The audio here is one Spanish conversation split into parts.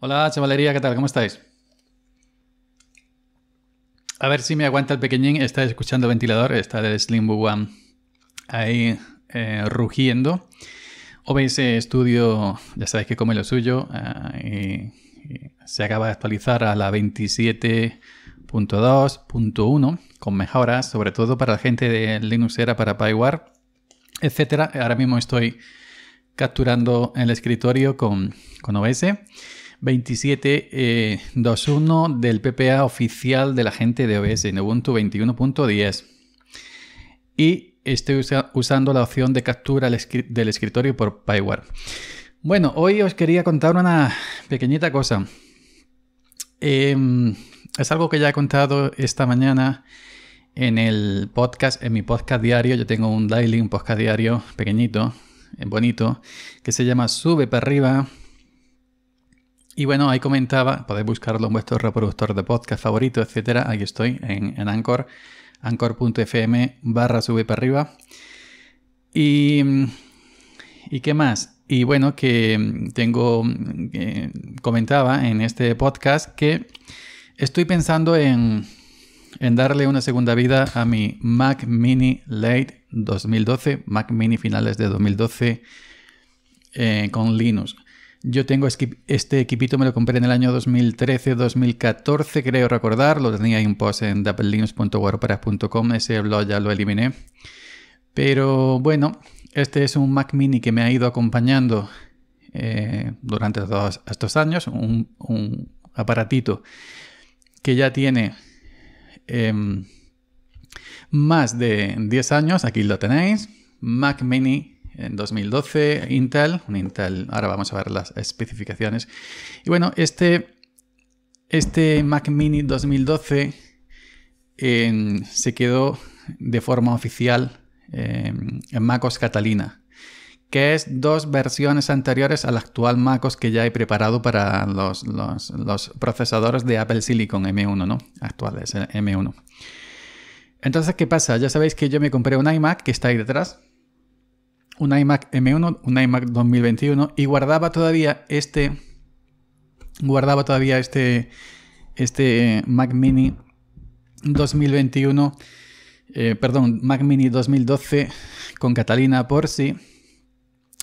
Hola, chavalería, ¿qué tal? ¿Cómo estáis? A ver si me aguanta el pequeñín. Está escuchando ventilador, está el slim One ahí eh, rugiendo. OBS eh, Studio, ya sabéis que come lo suyo. Ah, se acaba de actualizar a la 27.2.1 con mejoras, sobre todo para la gente de Linux era para PyWare, etcétera. Ahora mismo estoy capturando el escritorio con, con OBS. 27.21 eh, del PPA oficial de la gente de OBS en Ubuntu 21.10. Y estoy usando la opción de captura del escritorio por Pyware. Bueno, hoy os quería contar una pequeñita cosa. Em, es algo que ya he contado esta mañana en el podcast, en mi podcast diario. Yo tengo un daily, un podcast diario pequeñito, eh, bonito, que se llama Sube para arriba y bueno, ahí comentaba, podéis buscarlo en vuestro reproductor de podcast favorito, etcétera. Ahí estoy en, Anchor, anchor.fm barra sube para arriba. Y, mm, qué más? Y bueno, que mm, tengo, mm, comentaba en este podcast que estoy pensando en, darle una segunda vida a mi Mac Mini Late 2012, Mac Mini finales de 2012 eh, con Linux. Yo tengo este equipito, me lo compré en el año 2013-2014, creo recordar. Lo tenía ahí un post en doublelimbs.wordpress.com, ese blog ya lo eliminé. Pero bueno, este es un Mac mini que me ha ido acompañando eh, durante todos estos años. Un, aparatito que ya tiene em, más de 10 años, aquí lo tenéis. Mac mini en 2012, Intel, un Intel, ahora vamos a ver las especificaciones. Y bueno, este, este Mac Mini 2012 se quedó de forma oficial em, en MacOS Catalina, que es dos versiones anteriores al actual MacOS que ya he preparado para los, procesadores de Apple Silicon M1, ¿no? Actuales, eh, M1. Entonces, ¿qué pasa? Ya sabéis que yo me compré un iMac que está ahí detrás, un iMac M1, un iMac 2021 y guardaba todavía este guardaba todavía este este eh, Mac Mini 2021 eh, perdón, Mac Mini 2012 con Catalina por si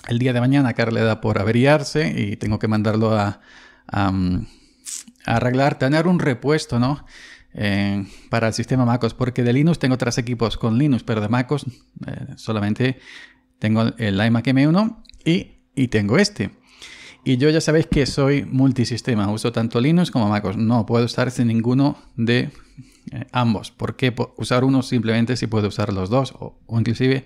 el día de mañana le da por averiarse y tengo que mandarlo a, a, mm, arreglar, tener un repuesto, ¿no? Eh, para el sistema MacOS, porque de Linux tengo tres equipos con Linux, pero de MacOS solamente tengo el iMac M1 y, y tengo este. Y yo ya sabéis que soy multisistema, uso tanto Linux como MacOS. No puedo estar sin ninguno de eh, ambos. ¿Por qué usar uno simplemente si puedo usar los dos? O, inclusive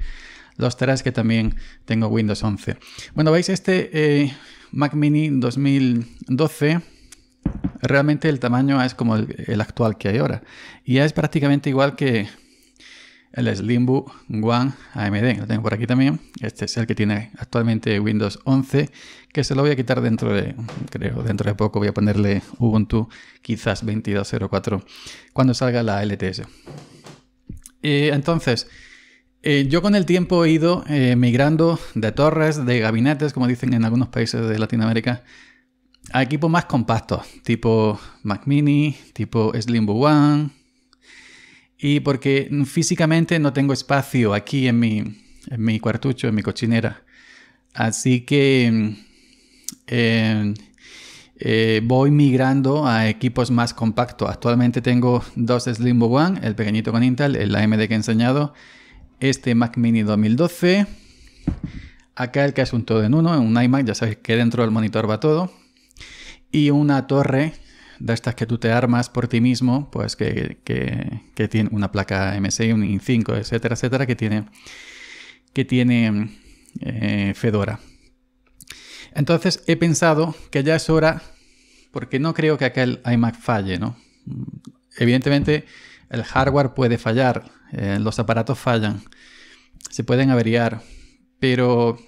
los tres que también tengo Windows 11. Bueno, veis este eh, Mac Mini 2012. Realmente el tamaño es como el, el actual que hay ahora. Y es prácticamente igual que el Slimbook One AMD, lo tengo por aquí también. Este es el que tiene actualmente Windows 11, que se lo voy a quitar dentro de, creo, dentro de poco voy a ponerle Ubuntu quizás 22.04 cuando salga la LTS. entonces, eh, yo con el tiempo he ido eh, migrando de torres, de gabinetes, como dicen en algunos países de Latinoamérica, a equipos más compactos, tipo Mac Mini, tipo Slimbook One, y porque físicamente no tengo espacio aquí en mi, cuartucho, en mi cochinera. Así que em, eh, voy migrando a equipos más compactos. Actualmente tengo dos Slimbo One, el pequeñito con Intel, el AMD que he enseñado, este Mac Mini 2012, acá el que es un todo en uno, un iMac, ya sabéis que dentro del monitor va todo, y una torre de estas que tú te armas por ti mismo, pues que, tiene una placa MSI, un IN5, etcétera, etcétera, que tiene, que tiene eh, Fedora. Entonces he pensado que ya es hora, porque no creo que aquel iMac falle, ¿no? Evidentemente el hardware puede fallar, eh, los aparatos fallan, se pueden averiar, pero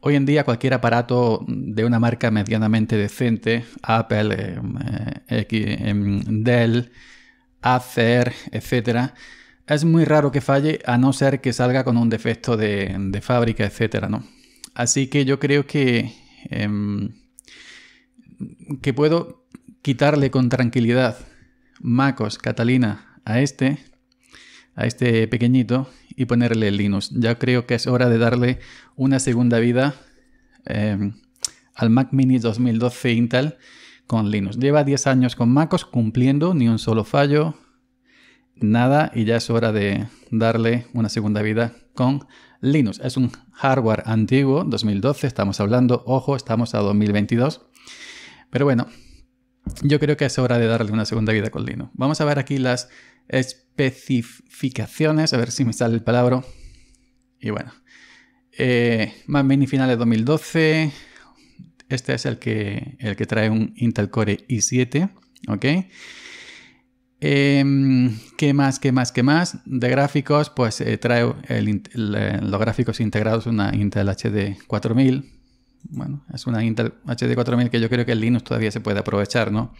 Hoy en día cualquier aparato de una marca medianamente decente, Apple, eh, eh, em, Dell, Acer, etc., es muy raro que falle a no ser que salga con un defecto de, fábrica, etc. ¿no? Así que yo creo que, em, que puedo quitarle con tranquilidad MacOS Catalina a este, a este pequeñito, y ponerle Linux. Ya creo que es hora de darle una segunda vida em, al Mac Mini 2012 Intel con Linux. Lleva 10 años con MacOS cumpliendo, ni un solo fallo, nada, y ya es hora de darle una segunda vida con Linux. Es un hardware antiguo, 2012, estamos hablando, ojo, estamos a 2022. Pero bueno, yo creo que es hora de darle una segunda vida con Linux. Vamos a ver aquí las especificaciones, a ver si me sale el palabra. Y bueno, más Mac Mini finales 2012. Este es el que, el que trae un Intel Core i7, ¿ok? Em, ¿Qué más, qué más, qué más? De gráficos, pues eh, trae eh, los gráficos integrados una Intel HD 4000. Bueno, es una Intel HD 4000 que yo creo que en Linux todavía se puede aprovechar, ¿no?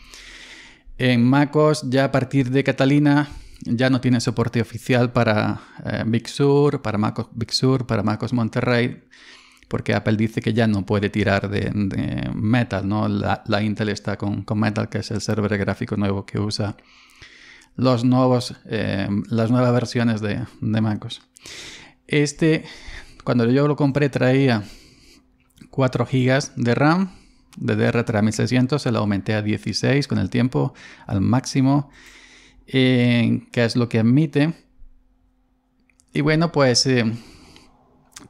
En MacOS, ya a partir de Catalina, ya no tiene soporte oficial para eh, Big Sur, para MacOS Big Sur, para MacOS Monterrey, porque Apple dice que ya no puede tirar de, Metal, ¿no? La, Intel está con, Metal, que es el server gráfico nuevo que usa los nuevos, eh, las nuevas versiones de, de MacOS. Este, cuando yo lo compré, traía 4 GB de RAM de DR3600, se lo aumenté a 16 con el tiempo al máximo qué es lo que admite. Y bueno, pues eh,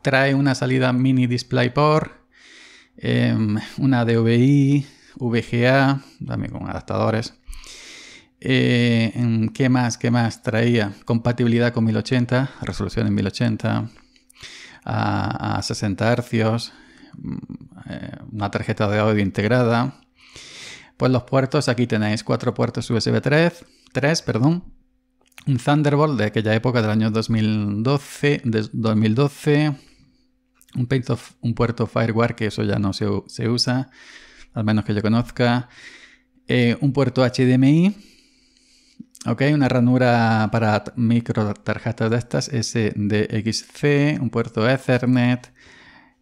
trae una salida mini DisplayPort, eh, em, una DVI, VGA, también con adaptadores. Eh, ¿Qué más? ¿Qué más traía? Compatibilidad con 1080, resolución en 1080, a, 60 Hz, mm, eh, una tarjeta de audio integrada. Pues los puertos, aquí tenéis cuatro puertos USB 3, 3, perdón, un Thunderbolt de aquella época del año 2012, un, un puerto Firewire, que eso ya no se, usa, al menos que yo conozca, eh, un puerto HDMI, okay, una ranura para micro tarjetas de estas, SDXC, un puerto Ethernet,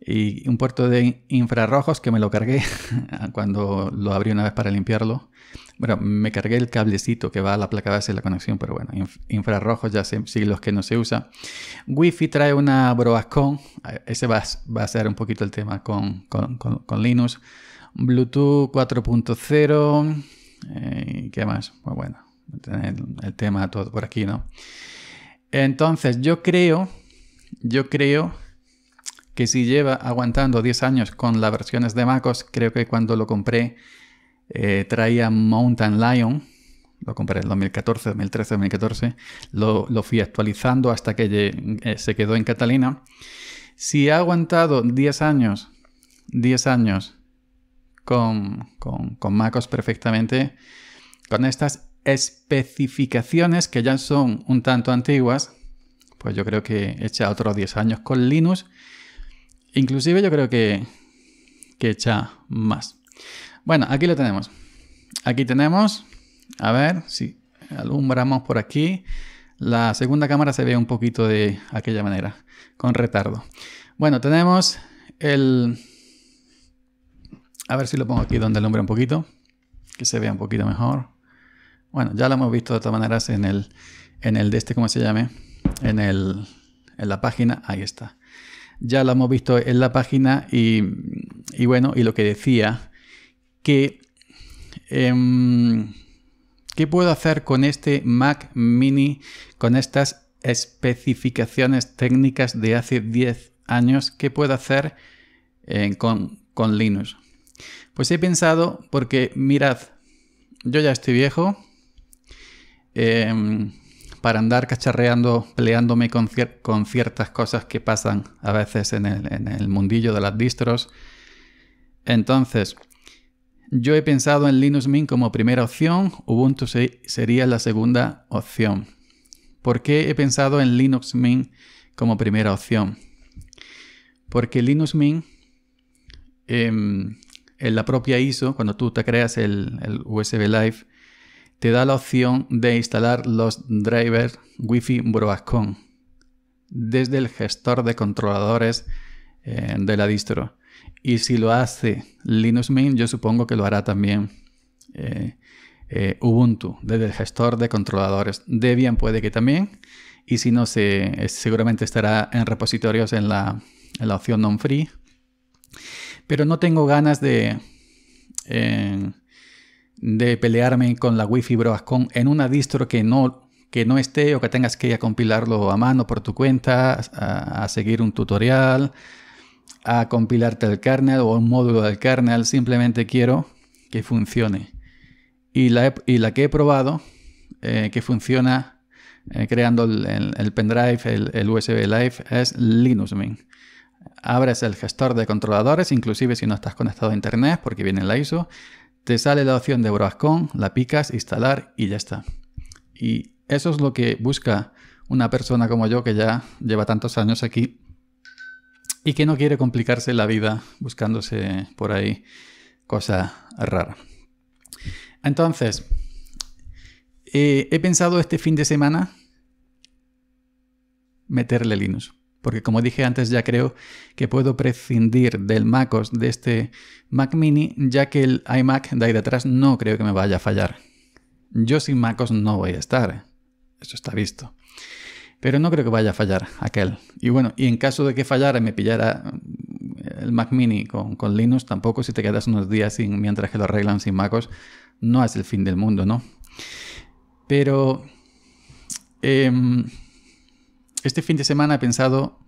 y un puerto de infrarrojos que me lo cargué cuando lo abrí una vez para limpiarlo. Bueno, me cargué el cablecito que va a la placa base de la conexión, pero bueno, infrarrojos ya sé, los que no se usa. Wi-Fi trae una Broadcom, ese va, va, a ser un poquito el tema con, Linux. Bluetooth 4.0, eh, ¿qué más? Pues bueno, el tema todo por aquí, ¿no? Entonces, yo creo, yo creo que si lleva aguantando 10 años con las versiones de MacOS, creo que cuando lo compré eh, traía Mountain Lion, lo compré en 2014, 2013, 2014, lo, fui actualizando hasta que eh, se quedó en Catalina. Si ha aguantado 10 años, 10 años con, con, con MacOS perfectamente, con estas especificaciones que ya son un tanto antiguas, pues yo creo que echa otros 10 años con Linux Inclusive yo creo que, echa más. Bueno, aquí lo tenemos. Aquí tenemos, a ver si alumbramos por aquí. La segunda cámara se ve un poquito de aquella manera, con retardo. Bueno, tenemos el... A ver si lo pongo aquí donde alumbra un poquito, que se vea un poquito mejor. Bueno, ya lo hemos visto de todas maneras en el, en el de este, ¿cómo se llame? En, el, en la página, ahí está ya lo hemos visto en la página y, bueno, y lo que decía, que... Em, ¿Qué puedo hacer con este Mac mini, con estas especificaciones técnicas de hace 10 años? ¿Qué puedo hacer eh, con, Linux? Pues he pensado, porque mirad, yo ya estoy viejo, em, para andar cacharreando, peleándome con, ciertas cosas que pasan a veces en el, mundillo de las distros. Entonces, yo he pensado en Linux Mint como primera opción, Ubuntu sería la segunda opción. ¿Por qué he pensado en Linux Mint como primera opción? Porque Linux Mint, em, en la propia ISO, cuando tú te creas el, el USB Live, te da la opción de instalar los drivers Wi-Fi Broadcom desde el gestor de controladores eh, de la distro. Y si lo hace Linux Mint, yo supongo que lo hará también eh, eh, Ubuntu desde el gestor de controladores. Debian puede que también. Y si no, se, seguramente estará en repositorios en la opción non-free. Pero no tengo ganas de de pelearme con la Wi-Fi Broadcom en una distro que no, que no esté o que tengas que a ir compilarlo a mano por tu cuenta, a, seguir un tutorial, a compilarte el kernel o un módulo del kernel, simplemente quiero que funcione. Y la, y la que he probado, eh, que funciona eh, creando el, pendrive, el, USB Live, es Linux Mint. Abres el gestor de controladores, inclusive si no estás conectado a internet, porque viene la ISO te sale la opción de Broadcom, la picas, instalar y ya está. Y eso es lo que busca una persona como yo que ya lleva tantos años aquí y que no quiere complicarse la vida buscándose por ahí cosa rara. Entonces, eh, he pensado este fin de semana meterle Linux porque como dije antes ya creo que puedo prescindir del MacOS de este Mac mini, ya que el iMac de ahí detrás no creo que me vaya a fallar. Yo sin MacOS no voy a estar, eso está visto. Pero no creo que vaya a fallar aquel. Y bueno, y en caso de que fallara y me pillara mm, el Mac mini con, con Linux, tampoco si te quedas unos días sin, mientras que lo arreglan sin MacOS, no es el fin del mundo, ¿no? Pero... Em, este fin de semana he pensado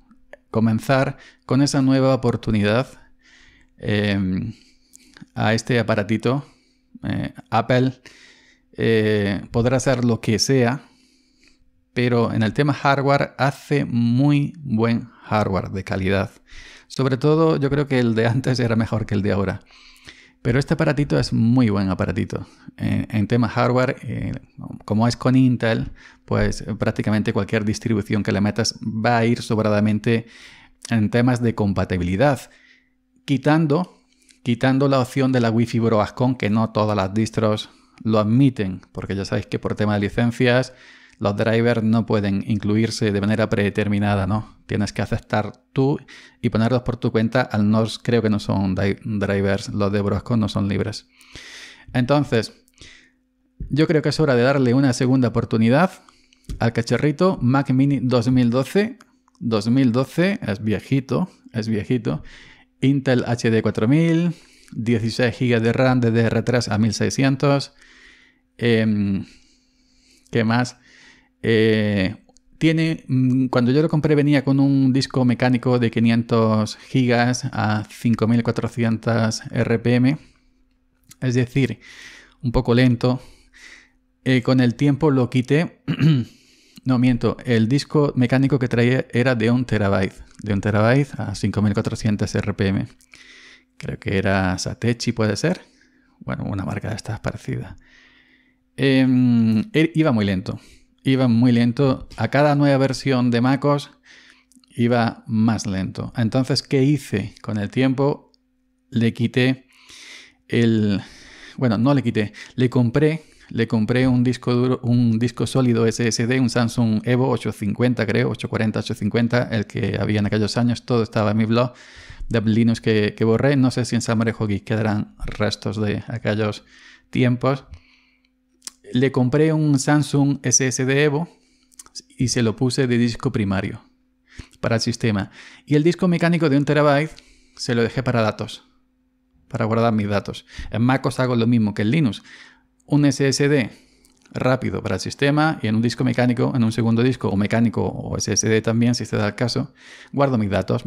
comenzar con esa nueva oportunidad em, a este aparatito. Eh, Apple eh, podrá hacer lo que sea, pero en el tema hardware hace muy buen hardware de calidad. Sobre todo yo creo que el de antes era mejor que el de ahora. Pero este aparatito es muy buen aparatito. Eh, en, temas hardware, eh, como es con Intel, pues eh, prácticamente cualquier distribución que le metas va a ir sobradamente en temas de compatibilidad. Quitando, quitando la opción de la Wi-Fi Broadcom, que no todas las distros lo admiten, porque ya sabéis que por tema de licencias los drivers no pueden incluirse de manera predeterminada, ¿no? Tienes que aceptar tú y ponerlos por tu cuenta. Al NORS creo que no son drivers, los de Brosco no son libres. Entonces, yo creo que es hora de darle una segunda oportunidad al cacharrito Mac Mini 2012. 2012 es viejito, es viejito. Intel HD 4000, 16 GB de RAM DDR3 a 1600. Em, ¿Qué más? Eh, tiene, mm, cuando yo lo compré venía con un disco mecánico de 500 gigas a 5400 RPM, es decir, un poco lento. Eh, con el tiempo lo quité, no miento, el disco mecánico que traía era de un terabyte, de un terabyte a 5400 RPM. Creo que era Satechi, puede ser. Bueno, una marca de estas parecida. Em, er, iba muy lento, iba muy lento. A cada nueva versión de MacOS iba más lento. Entonces, ¿qué hice? Con el tiempo le quité el... Bueno, no le quité, le compré, le compré un disco duro, un disco sólido SSD, un Samsung Evo 850, creo, 840, 850, el que había en aquellos años, todo estaba en mi blog de Linux que, borré. No sé si en Hockey quedarán restos de aquellos tiempos le compré un Samsung SSD Evo y se lo puse de disco primario para el sistema. Y el disco mecánico de un terabyte se lo dejé para datos, para guardar mis datos. En MacOS hago lo mismo que en Linux. Un SSD rápido para el sistema y en un disco mecánico, en un segundo disco o mecánico o SSD también, si se da el caso, guardo mis datos,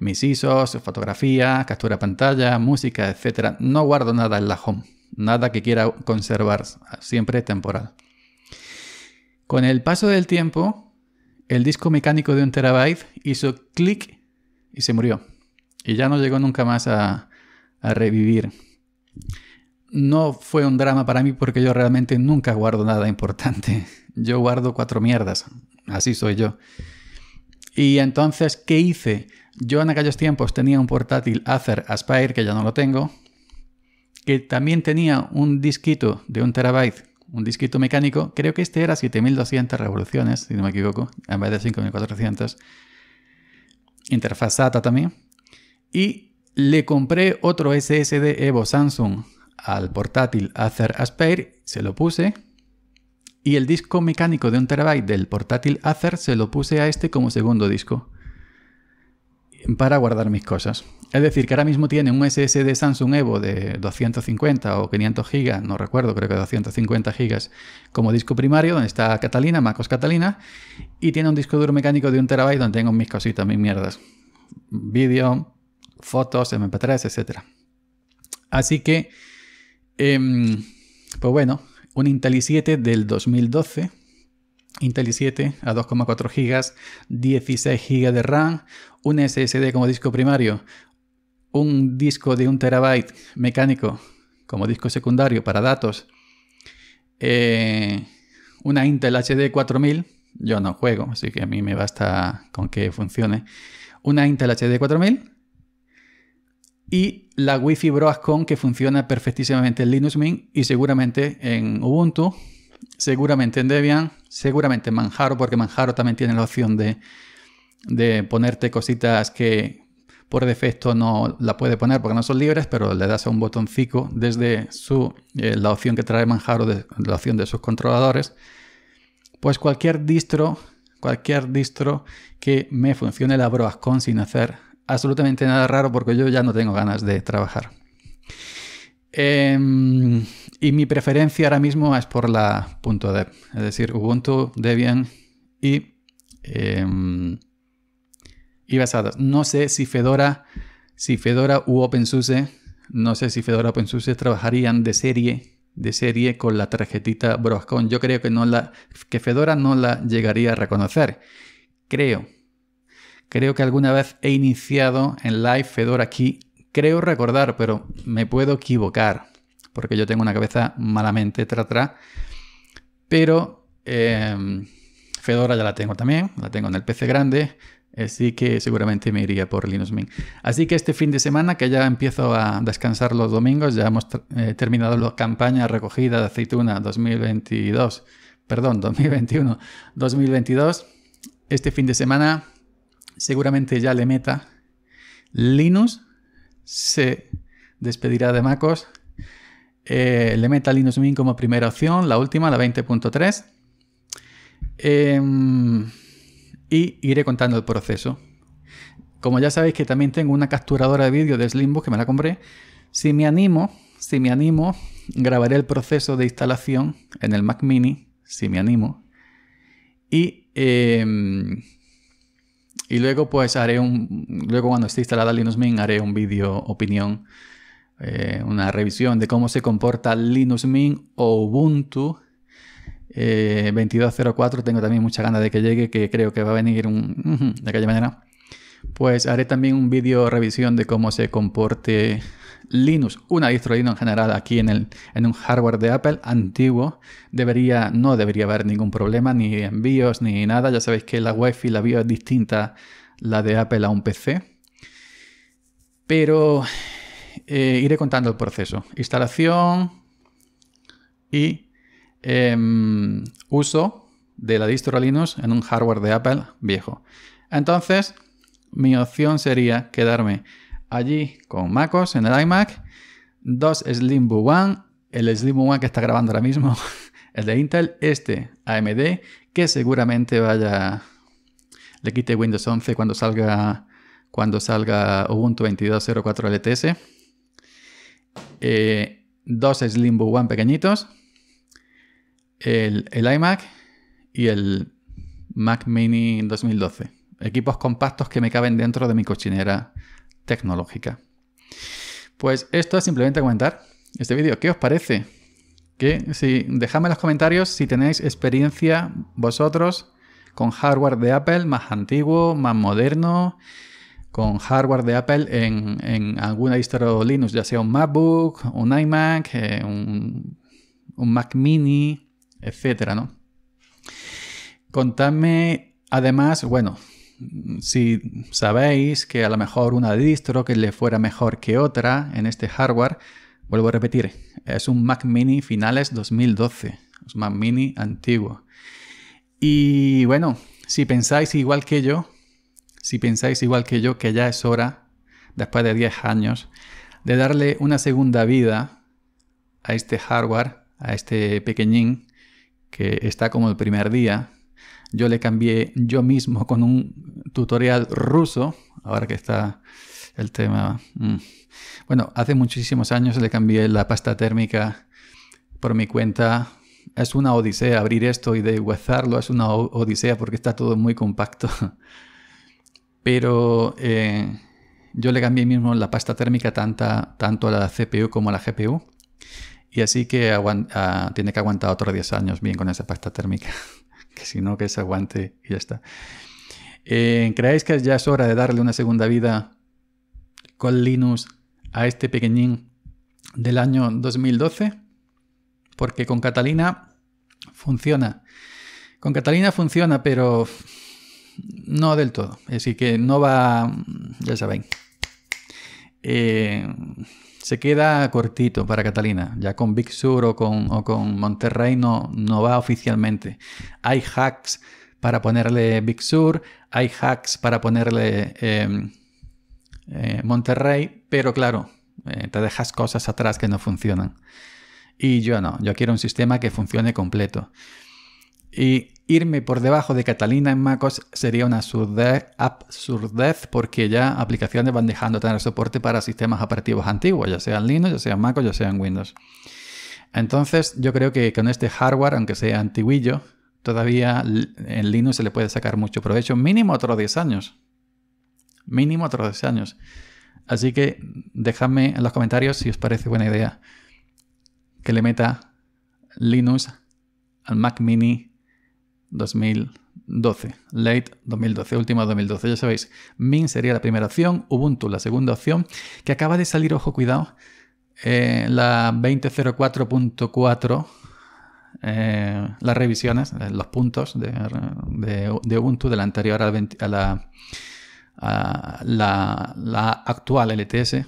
mis ISOs, fotografía, captura pantalla, música, etc. No guardo nada en la home nada que quiera conservar, siempre temporal. Con el paso del tiempo, el disco mecánico de un terabyte hizo clic y se murió. Y ya no llegó nunca más a, revivir. No fue un drama para mí porque yo realmente nunca guardo nada importante. Yo guardo cuatro mierdas. Así soy yo. Y entonces, ¿qué hice? Yo en aquellos tiempos tenía un portátil Acer Aspire, que ya no lo tengo, que también tenía un disquito de un terabyte, un disquito mecánico, creo que este era 7200 revoluciones, si no me equivoco, en vez de 5400. Interfaz SATA también. Y le compré otro SSD Evo Samsung al portátil Acer Aspire, se lo puse. Y el disco mecánico de un terabyte del portátil Acer se lo puse a este como segundo disco para guardar mis cosas. Es decir, que ahora mismo tiene un SSD Samsung Evo de 250 o 500 gigas, no recuerdo, creo que 250 gigas como disco primario, donde está Catalina, Macos Catalina, y tiene un disco duro mecánico de un terabyte donde tengo mis cositas, mis mierdas, vídeo, fotos, MP3, etc. Así que, em, pues bueno, un Intel i7 del 2012. Intel i7 a 2,4 GB, 16 GB de RAM, un SSD como disco primario, un disco de un terabyte mecánico como disco secundario para datos, eh, una Intel HD 4000, yo no juego, así que a mí me basta con que funcione, una Intel HD 4000 y la Wi-Fi Broadcom que funciona perfectísimamente en Linux Mint y seguramente en Ubuntu, seguramente en Debian, seguramente en Manjaro, porque Manjaro también tiene la opción de, de ponerte cositas que por defecto no la puede poner porque no son libres, pero le das a un botoncito desde su, eh, la opción que trae Manjaro, de, la opción de sus controladores, pues cualquier distro, cualquier distro que me funcione la con sin hacer absolutamente nada raro porque yo ya no tengo ganas de trabajar. Em, y mi preferencia ahora mismo es por la .deb, es decir, Ubuntu, Debian y em, y basadas. No sé si Fedora, si Fedora u OpenSUSE, no sé si Fedora o OpenSUSE trabajarían de serie, de serie con la tarjetita Broscon. Yo creo que no la, que Fedora no la llegaría a reconocer. Creo. Creo que alguna vez he iniciado en live Fedora aquí. Creo recordar, pero me puedo equivocar, porque yo tengo una cabeza malamente tra, Pero em, Fedora ya la tengo también, la tengo en el PC grande. Así que seguramente me iría por Linux Mint. Así que este fin de semana, que ya empiezo a descansar los domingos, ya hemos eh, terminado la campaña recogida de aceituna 2022, perdón, 2021, 2022. Este fin de semana seguramente ya le meta Linux, se despedirá de MacOS, eh, le meta Linux Mint como primera opción, la última, la 20.3 y iré contando el proceso. Como ya sabéis que también tengo una capturadora de vídeo de slimbo que me la compré, si me animo, si me animo, grabaré el proceso de instalación en el Mac Mini, si me animo, y, em, y luego pues haré un, luego cuando esté instalada Linux Mint haré un vídeo opinión, eh, una revisión de cómo se comporta Linux Mint o Ubuntu 2204 eh, tengo también mucha ganas de que llegue, que creo que va a venir de aquella manera Pues haré también un vídeo revisión de cómo se comporte Linux, una distro en general aquí en, el, en un hardware de Apple antiguo, debería, no debería haber ningún problema, ni envíos, ni nada. Ya sabéis que la wifi la vía es distinta la de Apple a un PC. Pero eh, iré contando el proceso. Instalación y Em, uso de la distro Linux en un hardware de Apple viejo. Entonces, mi opción sería quedarme allí con MacOS en el iMac, dos slimbo One, el slimbo One que está grabando ahora mismo, el de Intel, este AMD, que seguramente vaya le quite Windows 11 cuando salga cuando salga Ubuntu 22.04 LTS. Eh, dos slimbo One pequeñitos el, iMac y el Mac Mini 2012. Equipos compactos que me caben dentro de mi cochinera tecnológica. Pues esto es simplemente comentar este vídeo. ¿Qué os parece? Que si dejadme en los comentarios si tenéis experiencia vosotros con hardware de Apple más antiguo, más moderno, con hardware de Apple en, alguna alguna distro Linux, ya sea un MacBook, un iMac, eh, un Mac Mini, etcétera, ¿no? Contadme además, bueno, si sabéis que a lo mejor una distro que le fuera mejor que otra en este hardware, vuelvo a repetir, es un Mac mini finales 2012, es un Mac mini antiguo. Y bueno, si pensáis igual que yo, si pensáis igual que yo que ya es hora, después de 10 años, de darle una segunda vida a este hardware, a este pequeñín, que está como el primer día. Yo le cambié yo mismo con un tutorial ruso, ahora que está el tema... Mm. Bueno, hace muchísimos años le cambié la pasta térmica por mi cuenta. Es una odisea abrir esto y desguazarlo, es una odisea porque está todo muy compacto. Pero eh, yo le cambié mismo la pasta térmica tanto a la CPU como a la GPU y así que ah, tiene que aguantar otros 10 años bien con esa pasta térmica. que si no, que se aguante y ya está. Eh, ¿Creéis que ya es hora de darle una segunda vida con Linux a este pequeñín del año 2012? Porque con Catalina funciona. Con Catalina funciona, pero no del todo. Así que no va, ya sabéis. Eh, se queda cortito para Catalina. Ya con Big Sur o con, Monterrey no, va oficialmente. Hay hacks para ponerle Big Sur, hay hacks para ponerle em, eh, Monterrey, pero claro, eh, te dejas cosas atrás que no funcionan. Y yo no, yo quiero un sistema que funcione completo. Y Irme por debajo de Catalina en MacOS sería una absurdez, porque ya aplicaciones van dejando tener soporte para sistemas operativos antiguos, ya sea en Linux, ya en MacOS, ya sea en Windows. Entonces, yo creo que con este hardware, aunque sea antiguillo, todavía en Linux se le puede sacar mucho provecho, mínimo otros 10 años. Mínimo otros 10 años. Así que dejadme en los comentarios si os parece buena idea que le meta Linux al Mac Mini 2012. Late 2012, última 2012. Ya sabéis, MIN sería la primera opción, Ubuntu la segunda opción, que acaba de salir, ojo, cuidado, eh, la 20.04.4, eh, las revisiones, eh, los puntos de, Ubuntu, de la anterior la, la, a la actual LTS,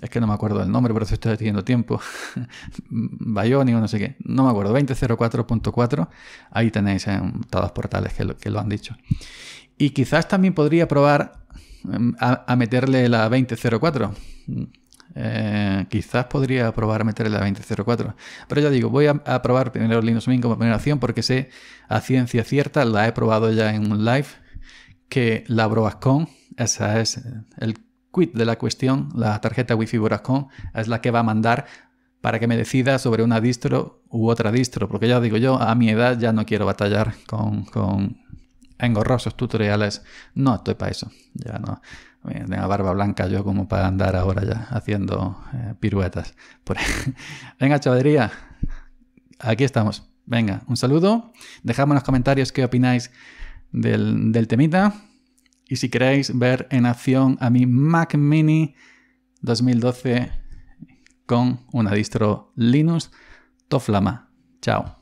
es que no me acuerdo del nombre, pero se estoy teniendo tiempo, Bionic o no sé qué, no me acuerdo, 2004.4, ahí tenéis en eh, todos los portales que lo, han dicho. Y quizás también podría probar em, a, meterle la 2004. Eh, quizás podría probar a meterle la 20.04. Pero ya digo, voy a, probar primero Linux Mint como primera opción porque sé a ciencia cierta, la he probado ya en un live, que la con. esa es el quit de la cuestión, la tarjeta Wi-Fi Vodafone, es la que va a mandar para que me decida sobre una distro u otra distro, porque ya digo yo, a mi edad ya no quiero batallar con, engorrosos tutoriales, no estoy para eso, ya no. Tengo barba blanca yo como para andar ahora ya haciendo eh, piruetas. Pues, venga, chavadería, aquí estamos. Venga, un saludo. Dejadme en los comentarios qué opináis del, del temita. Y si queréis ver en acción a mi Mac Mini 2012 con una distro Linux, Toflama. Chao.